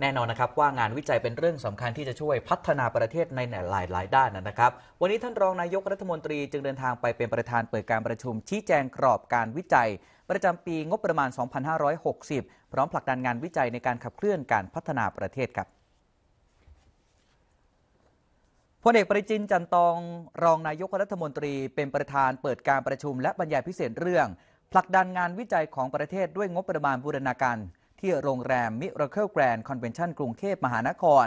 แน่นอนนะครับว่างานวิจัยเป็นเรื่องสำคัญที่จะช่วยพัฒนาประเทศในหลายหลายด้านนะครับ วันนี้ท่านรองนายกรัฐมนตรีจึงเดินทางไปเป็นประธานเปิดการประชุม ชี้แจงกรอบการวิจัย ประจำปีงบประมาณ 2560 พร้อมผลักดันงานวิจัยในการขับเคลื่อนการพัฒนาประเทศครับ พลเอกประจินจันตองรองนายกรัฐมนตรี เป็นประธานเปิดการประชุมและบรรยายพิเศษเรื่อง ผลักดันงานวิจัยของประเทศด้วยงบประมาณบูรณาการที่โรงแรมมิราเคิลแกรนด์คอนเวนชั่นกรุงเทพมหานคร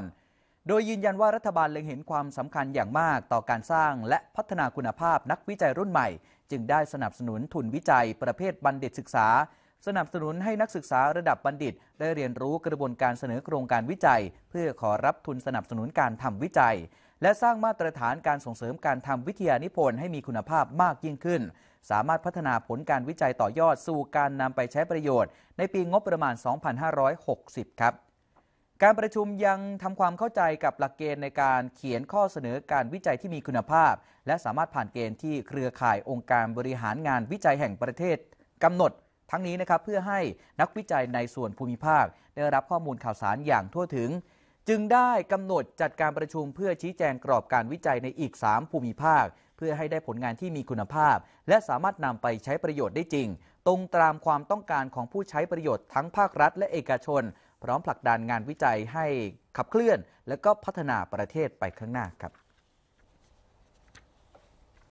โดยยืนยันว่ารัฐบาลเล็งเห็นความสำคัญอย่างมากต่อการสร้างและพัฒนาคุณภาพนักวิจัยรุ่นใหม่ จึงได้สนับสนุนทุนวิจัยประเภทบัณฑิตศึกษา สนับสนุนให้นักศึกษาระดับบัณฑิต ได้เรียนรู้กระบวนการเสนอโครงการวิจัย เพื่อขอรับทุนสนับสนุนการทำวิจัยและสร้างมาตรฐานการส่งเสริมการทำวิทยานิพนธ์ให้มีคุณภาพมากยิ่งขึ้น สามารถพัฒนาผลการวิจัยต่อยอดสู่การนำไปใช้ประโยชน์ ในปีงบประมาณ 2560 ครับ การประชุมยังทำความเข้าใจกับหลักเกณฑ์ในการเขียนข้อเสนอการวิจัยที่มีคุณภาพ และสามารถผ่านเกณฑ์ที่เครือข่ายองค์การบริหารงานวิจัยแห่งประเทศกำหนด ทั้งนี้นะครับเพื่อให้นักวิจัยในส่วนภูมิภาค ได้รับข้อมูลข่าวสารอย่างทั่วถึงจึงได้กำหนดจัดการประชุมเพื่อชี้แจงกรอบการวิจัยในอีก 3 ภูมิภาค เพื่อให้ได้ผลงานที่มีคุณภาพและสามารถนำไปใช้ประโยชน์ได้จริง ตรงตามความต้องการของผู้ใช้ประโยชน์ทั้งภาครัฐ และเอกชน พร้อมผลักดันงานวิจัยให้ขับเคลื่อนและก็พัฒนาประเทศไปข้างหน้าครับ